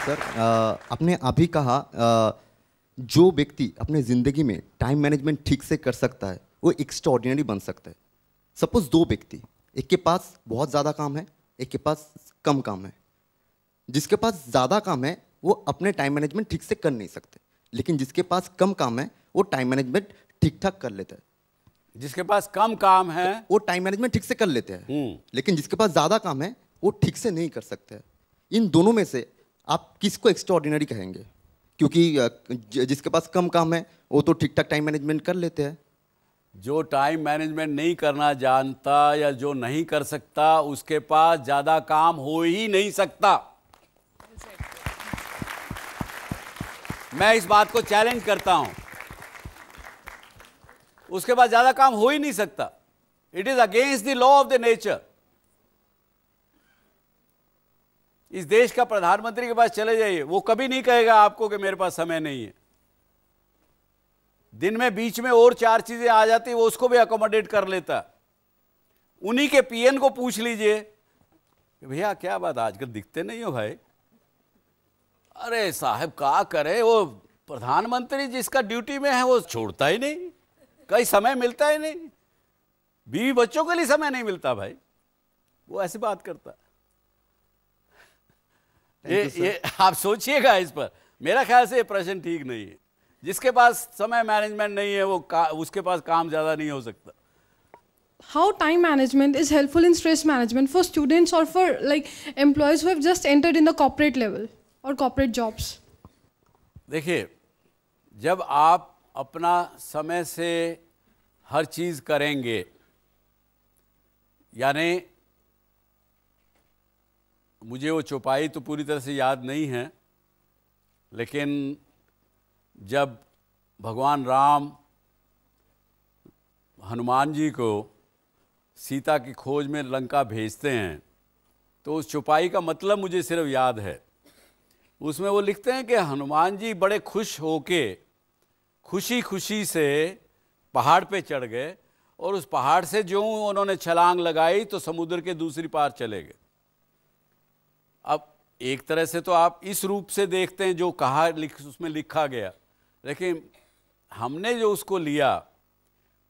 Sir आपने अभी कहा जो व्यक्ति अपने ज़िंदगी में टाइम मैनेजमेंट ठीक से कर सकता है वो एक्स्ट्रॉर्डिनरी बन सकता है सपोज दो व्यक्ति एक के पास बहुत ज़्यादा काम है एक के पास कम काम है जिसके पास ज़्यादा काम है वो अपने टाइम मैनेजमेंट ठीक से कर नहीं सकते लेकिन जिसके पास कम काम है वो टाइम मैनेजमेंट ठीक ठाक कर लेता है जिसके पास कम काम है वो टाइम मैनेजमेंट ठीक से कर लेते हैं हम्म। लेकिन जिसके पास ज़्यादा काम है वो ठीक से नहीं कर सकते इन दोनों में से आप किसको एक्स्ट्रॉर्डिनरी कहेंगे क्योंकि जिसके पास कम काम है वो तो ठीक ठाक टाइम मैनेजमेंट कर लेते हैं जो टाइम मैनेजमेंट नहीं करना जानता या जो नहीं कर सकता उसके पास ज़्यादा काम हो ही नहीं सकता मैं इस बात को चैलेंज करता हूं उसके पास ज़्यादा काम हो ही नहीं सकता it is against the law of the nature इस देश का प्रधानमंत्री के पास चले जाइए वो कभी नहीं कहेगा आपको कि मेरे पास समय नहीं है दिन में बीच में और चार चीजें आ जाती वो उसको भी अकोमोडेट कर लेता उन्हीं के पीएन को पूछ लीजिए भैया क्या बात आजकल दिखते नहीं हो भाई अरे साहब क्या करे वो प्रधानमंत्री जिसका ड्यूटी में है वो छोड़ता ही नहीं कहीं समय मिलता ही नहीं बीवी बच्चों के लिए समय नहीं मिलता भाई वो ऐसी बात करता ये ये आप सोचिएगा इस पर मेरा ख्याल से ये प्रश्न ठीक नहीं है जिसके पास समय मैनेजमेंट नहीं है वो का, उसके पास काम ज़्यादा नहीं हो सकता how time management is helpful in stress management for students or for like employees who have just entered in the corporate level or corporate jobs देखिए जब आप अपना समय से हर चीज़ करेंगे यानी मुझे वो चौपाई तो पूरी तरह से याद नहीं है लेकिन जब भगवान राम हनुमान जी को सीता की खोज में लंका भेजते हैं तो उस चौपाई का मतलब मुझे सिर्फ याद है उसमें वो लिखते हैं कि हनुमान जी बड़े खुश होके खुशी खुशी से पहाड़ पे चढ़ गए और उस पहाड़ से जो उन्होंने छलांग लगाई तो समुद्र के दूसरी पार चले गए अब एक तरह से तो आप इस रूप से देखते हैं जो कहा लिख उसमें लिखा गया लेकिन हमने जो उसको लिया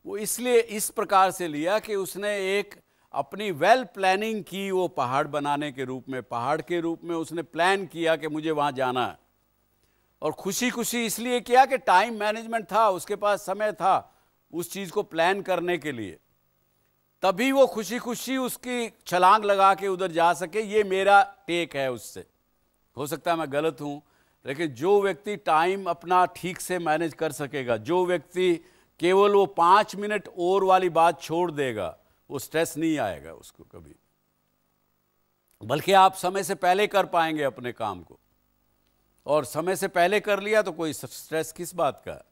वो इसलिए इस प्रकार से लिया कि उसने एक अपनी वेल प्लानिंग की वो पहाड़ बनाने के रूप में पहाड़ के रूप में उसने प्लान किया कि मुझे वहाँ जाना है और खुशी खुशी इसलिए किया कि टाइम मैनेजमेंट था उसके पास समय था उस चीज़ को प्लान करने के लिए तभी वो खुशी खुशी उसकी छलांग लगा के उधर जा सके ये मेरा टेक है उससे हो सकता है मैं गलत हूँ लेकिन जो व्यक्ति टाइम अपना ठीक से मैनेज कर सकेगा जो व्यक्ति केवल वो पाँच मिनट और वाली बात छोड़ देगा वो स्ट्रेस नहीं आएगा उसको कभी बल्कि आप समय से पहले कर पाएंगे अपने काम को और समय से पहले कर लिया तो कोई स्ट्रेस किस बात का है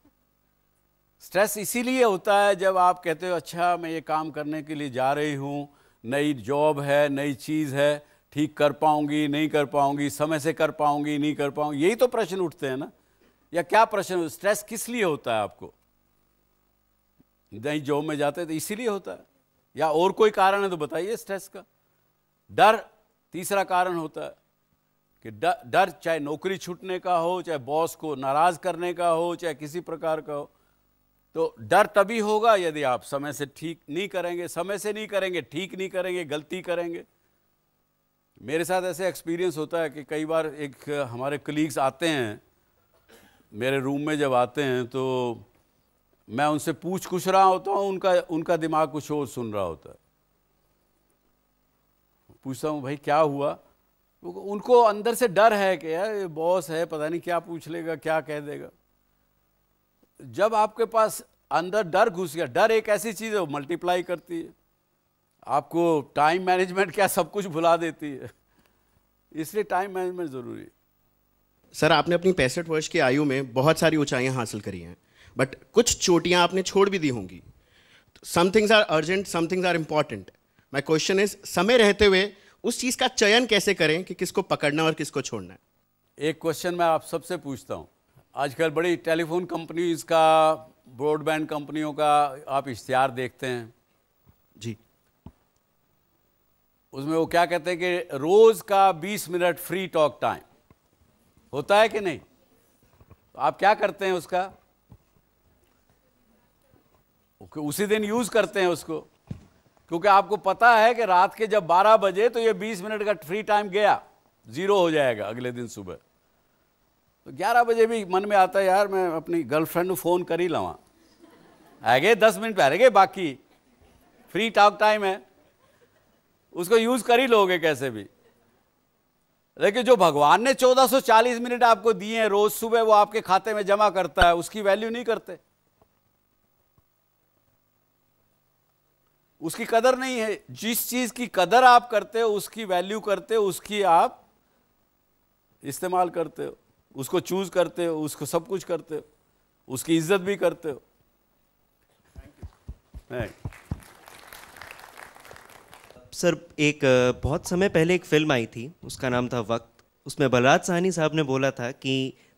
स्ट्रेस इसीलिए होता है जब आप कहते हो अच्छा मैं ये काम करने के लिए जा रही हूँ नई जॉब है नई चीज़ है ठीक कर पाऊंगी नहीं कर पाऊंगी समय से कर पाऊंगी नहीं कर पाऊंगी यही तो प्रश्न उठते हैं ना या क्या प्रश्न स्ट्रेस किस लिए होता है आपको नई जॉब में जाते तो इसीलिए होता है या और कोई कारण है तो बताइए स्ट्रेस का डर तीसरा कारण होता है कि डर चाहे नौकरी छूटने का हो चाहे बॉस को नाराज़ करने का हो चाहे किसी प्रकार का हो तो डर तभी होगा यदि आप समय से ठीक नहीं करेंगे समय से नहीं करेंगे ठीक नहीं करेंगे गलती करेंगे मेरे साथ ऐसे एक्सपीरियंस होता है कि कई बार एक हमारे कलीग्स आते हैं मेरे रूम में जब आते हैं तो मैं उनसे पूछ कुछ रहा होता हूँ उनका उनका दिमाग कुछ और सुन रहा होता है पूछता हूँ भाई क्या हुआ उनको अंदर से डर है कि यार बॉस है पता नहीं क्या पूछ लेगा क्या कह देगा जब आपके पास अंदर डर घुस गया डर एक ऐसी चीज़ है मल्टीप्लाई करती है आपको टाइम मैनेजमेंट क्या सब कुछ भुला देती है इसलिए टाइम मैनेजमेंट ज़रूरी है सर आपने अपनी पैंसठ वर्ष की आयु में बहुत सारी ऊंचाइयां हासिल करी हैं बट कुछ चोटियां आपने छोड़ भी दी होंगी some things are urgent some things are important my question is समय रहते हुए उस चीज़ का चयन कैसे करें कि किसको पकड़ना और किसको छोड़ना है एक क्वेश्चन मैं आप सबसे पूछता हूँ आजकल बड़ी टेलीफोन कंपनीज का ब्रॉडबैंड कंपनियों का आप इश्तहार देखते हैं जी उसमें वो क्या कहते हैं कि रोज़ का 20 मिनट फ्री टॉक टाइम होता है कि नहीं तो आप क्या करते हैं उसका उसी दिन यूज़ करते हैं उसको क्योंकि आपको पता है कि रात के जब 12 बजे तो ये 20 मिनट का फ्री टाइम गया ज़ीरो हो जाएगा अगले दिन सुबह तो 11 बजे भी मन में आता है यार मैं अपनी गर्लफ्रेंड को फ़ोन कर ही लवा है गए दस मिनट पै गए बाकी फ्री टॉक टाइम है उसको यूज़ कर ही लोगे कैसे भी लेकिन जो भगवान ने 1440 मिनट आपको दिए हैं रोज़ सुबह वो आपके खाते में जमा करता है उसकी वैल्यू नहीं करते उसकी कदर नहीं है जिस चीज़ की कदर आप करते हो उसकी वैल्यू करते हो उसकी आप इस्तेमाल करते हो उसको चूज करते हो उसको सब कुछ करते हो उसकी इज्जत भी करते हो सर एक बहुत समय पहले एक फिल्म आई थी उसका नाम था वक्त उसमें बलराज सहनी साहब ने बोला था कि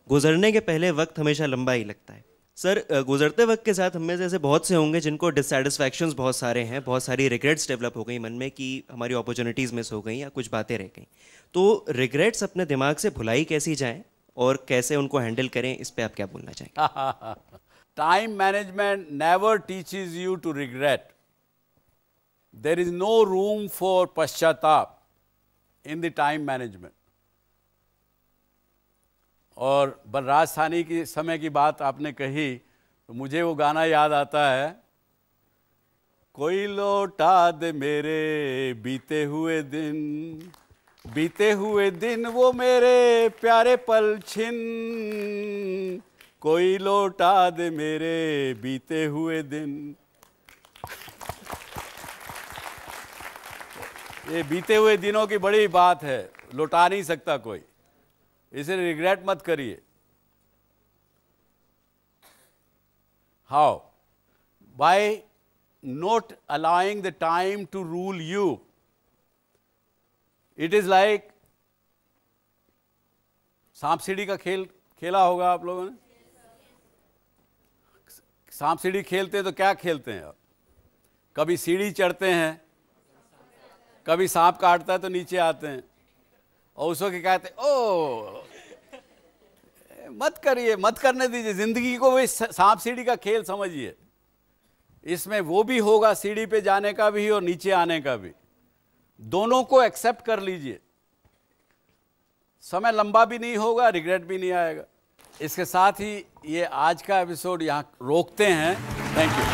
गुजरने के पहले वक्त हमेशा लंबा ही लगता है सर गुजरते वक्त के साथ हम में से ऐसे बहुत से होंगे जिनको डिससेटिस्फैक्शन बहुत सारे हैं बहुत सारी रिग्रेट्स डेवलप हो गई मन में कि हमारी अपॉर्चुनिटीज़ मिस हो गई या कुछ बातें रह गई तो रिग्रेट्स अपने दिमाग से भुलाई कैसी जाएँ और कैसे उनको हैंडल करें इस पर आप क्या बोलना चाहेंगे time management never teaches you to regret there is no room for पश्चाताप इन द टाइम मैनेजमेंट और बलराज सानी की समय की बात आपने कही तो मुझे वो गाना याद आता है कोई लौटा दे मेरे बीते हुए दिन बीते हुए दिन वो मेरे प्यारे पल छिन कोई लौटा दे मेरे बीते हुए दिन ये बीते हुए दिनों की बड़ी बात है लौटा नहीं सकता कोई इसे रिग्रेट मत करिए how by not allowing the time to rule you it is like सांप सीढ़ी का खेल खेला होगा आप लोगों ने सांप सीढ़ी खेलते हैं तो क्या खेलते हैं आप कभी सीढ़ी चढ़ते हैं कभी सांप काटता है तो नीचे आते हैं और उसको के कहते हैं ओ मत करिए मत करने दीजिए जिंदगी को वही सांप सीढ़ी का खेल समझिए इसमें वो भी होगा सीढ़ी पे जाने का भी और नीचे आने का भी दोनों को एक्सेप्ट कर लीजिए समय लंबा भी नहीं होगा रिग्रेट भी नहीं आएगा इसके साथ ही ये आज का एपिसोड यहाँ रोकते हैं थैंक यू